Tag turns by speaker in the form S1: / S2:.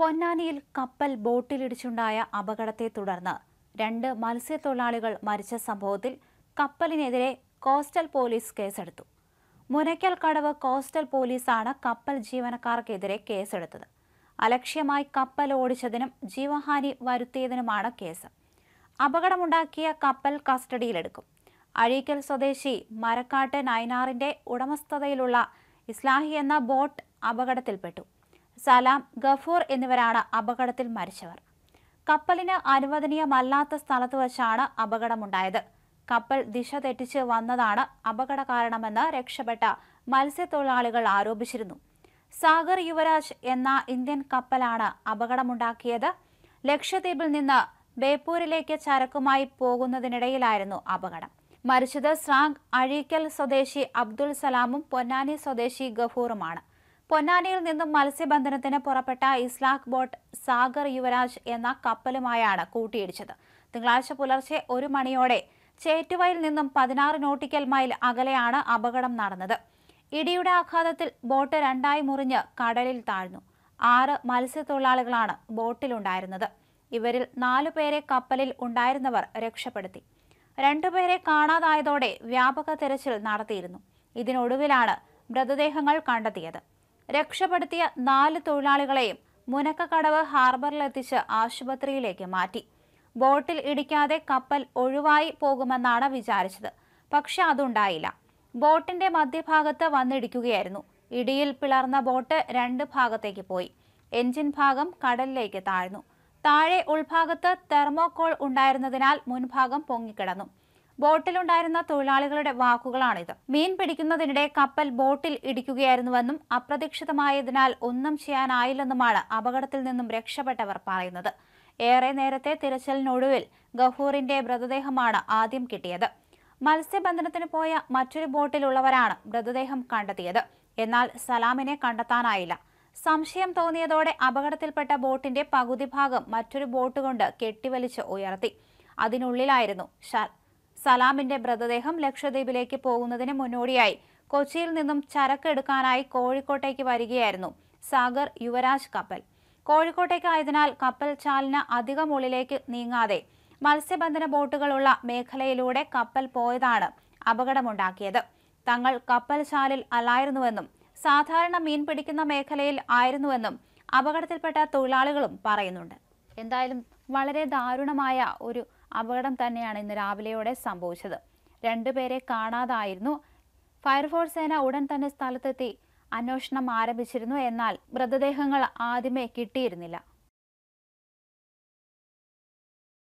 S1: പൊന്നാനിയിൽ കപ്പൽ ബോട്ടിലിടിച്ചുണ്ടായ അപകടത്തെ തുടർന്ന് രണ്ട് മത്സ്യത്തൊഴിലാളികൾ മരിച്ച സംഭവത്തിൽ കപ്പലിനെതിരെ കോസ്റ്റൽ പോലീസ് കേസെടുത്തു മുനയ്ക്കൽ കടവ് കോസ്റ്റൽ പോലീസാണ് കപ്പൽ ജീവനക്കാർക്കെതിരെ കേസെടുത്തത് അലക്ഷ്യമായി കപ്പൽ ഓടിച്ചതിനും ജീവഹാനി വരുത്തിയതിനുമാണ് കേസ് അപകടമുണ്ടാക്കിയ കപ്പൽ കസ്റ്റഡിയിലെടുക്കും അഴീക്കൽ സ്വദേശി മരക്കാട്ട് നയനാറിന്റെ ഉടമസ്ഥതയിലുള്ള ഇസ്ലാഹി എന്ന ബോട്ട് അപകടത്തിൽപ്പെട്ടു സലാം ഗഫൂർ എന്നിവരാണ് അപകടത്തിൽ മരിച്ചവർ കപ്പലിന് അനുവദനീയമല്ലാത്ത സ്ഥലത്ത് വച്ചാണ് അപകടമുണ്ടായത് കപ്പൽ ദിശ തെറ്റിച്ച് വന്നതാണ് അപകട കാരണമെന്ന് രക്ഷപ്പെട്ട മത്സ്യത്തൊഴിലാളികൾ ആരോപിച്ചിരുന്നു സാഗർ യുവരാജ് എന്ന ഇന്ത്യൻ കപ്പലാണ് അപകടമുണ്ടാക്കിയത് ലക്ഷദ്വീപിൽ നിന്ന് ബേപ്പൂരിലേക്ക് ചരക്കുമായി പോകുന്നതിനിടയിലായിരുന്നു അപകടം മരിച്ചത് സ്രാങ് അഴീക്കൽ സ്വദേശി അബ്ദുൾ സലാമും പൊന്നാനി സ്വദേശി ഗഫൂറുമാണ് പൊന്നാനിയിൽ നിന്നും മത്സ്യബന്ധനത്തിന് പുറപ്പെട്ട ഇസ്ലാഖ് ബോട്ട് സാഗർ യുവരാജ് എന്ന കപ്പലുമായാണ് കൂട്ടിയിടിച്ചത് തിങ്കളാഴ്ച പുലർച്ചെ ഒരു മണിയോടെ ചേറ്റുവയിൽ നിന്നും പതിനാറ് നോട്ടിക്കൽ മൈൽ അകലെയാണ് അപകടം നടന്നത് ഇടിയുടെ ആഘാതത്തിൽ ബോട്ട് രണ്ടായി മുറിഞ്ഞ് കടലിൽ താഴ്ന്നു ആറ് മത്സ്യത്തൊഴിലാളികളാണ് ബോട്ടിലുണ്ടായിരുന്നത് ഇവരിൽ നാലു പേരെ കപ്പലിൽ ഉണ്ടായിരുന്നവർ രക്ഷപ്പെടുത്തി രണ്ടുപേരെ കാണാതായതോടെ വ്യാപക തെരച്ചിൽ നടത്തിയിരുന്നു ഇതിനൊടുവിലാണ് മൃതദേഹങ്ങൾ കണ്ടെത്തിയത് രക്ഷപ്പെടുത്തിയ നാല് തൊഴിലാളികളെയും മുനക്കക്കടവ് ഹാർബറിലെത്തിച്ച് ആശുപത്രിയിലേക്ക് മാറ്റി ബോട്ടിൽ ഇടിക്കാതെ കപ്പൽ ഒഴിവായി പോകുമെന്നാണ് വിചാരിച്ചത് പക്ഷെ അതുണ്ടായില്ല ബോട്ടിന്റെ മധ്യഭാഗത്ത് വന്നിടിക്കുകയായിരുന്നു ഇടിയിൽ പിളർന്ന ബോട്ട് രണ്ട് ഭാഗത്തേക്ക് പോയി എഞ്ചിൻ ഭാഗം കടലിലേക്ക് താഴ്ന്നു താഴെ ഉൾഭാഗത്ത് തെർമോകോൾ ഉണ്ടായിരുന്നതിനാൽ മുൻഭാഗം പൊങ്ങിക്കിടന്നു ബോട്ടിലുണ്ടായിരുന്ന തൊഴിലാളികളുടെ വാക്കുകളാണിത് മീൻ പിടിക്കുന്നതിനിടെ കപ്പൽ ബോട്ടിൽ ഇടിക്കുകയായിരുന്നുവെന്നും അപ്രതീക്ഷിതമായതിനാൽ ഒന്നും ചെയ്യാനായില്ലെന്നുമാണ് അപകടത്തിൽ നിന്നും രക്ഷപ്പെട്ടവർ പറയുന്നത് ഏറെ നേരത്തെ തിരച്ചിലിനൊടുവിൽ ഗഹൂറിന്റെ മൃതദേഹമാണ് ആദ്യം കിട്ടിയത് മത്സ്യബന്ധനത്തിന് പോയ മറ്റൊരു ബോട്ടിലുള്ളവരാണ് മൃതദേഹം കണ്ടെത്തിയത് എന്നാൽ സലാമിനെ കണ്ടെത്താനായില്ല സംശയം തോന്നിയതോടെ അപകടത്തിൽപ്പെട്ട ബോട്ടിന്റെ പകുതി ഭാഗം മറ്റൊരു ബോട്ട് കൊണ്ട് കെട്ടിവലിച്ച് ഉയർത്തി അതിനുള്ളിലായിരുന്നു ഷാൽ സലാമിന്റെ മൃതദേഹം ലക്ഷദ്വീപിലേക്ക് പോകുന്നതിന് മുന്നോടിയായി കൊച്ചിയിൽ നിന്നും ചരക്ക് എടുക്കാനായി കോഴിക്കോട്ടേക്ക് വരികയായിരുന്നു സാഗർ യുവരാജ് കപ്പൽ കോഴിക്കോട്ടേക്കായതിനാൽ കപ്പൽ ചാലിന് അധികം ഉള്ളിലേക്ക് നീങ്ങാതെ മത്സ്യബന്ധന ബോട്ടുകളുള്ള മേഖലയിലൂടെ കപ്പൽ പോയതാണ് അപകടമുണ്ടാക്കിയത് തങ്ങൾ കപ്പൽ ചാലിൽ അല്ലായിരുന്നുവെന്നും സാധാരണ മീൻ പിടിക്കുന്ന മേഖലയിൽ ആയിരുന്നുവെന്നും അപകടത്തിൽപ്പെട്ട തൊഴിലാളികളും പറയുന്നുണ്ട് എന്തായാലും വളരെ ദാരുണമായ ഒരു അപകടം തന്നെയാണ് ഇന്ന് രാവിലെയോടെ സംഭവിച്ചത് രണ്ടുപേരെ കാണാതായിരുന്നു ഫയർഫോഴ്സ് സേന ഉടൻ തന്നെ സ്ഥലത്തെത്തി അന്വേഷണം ആരംഭിച്ചിരുന്നു എന്നാൽ മൃതദേഹങ്ങൾ ആദ്യമേ കിട്ടിയിരുന്നില്ല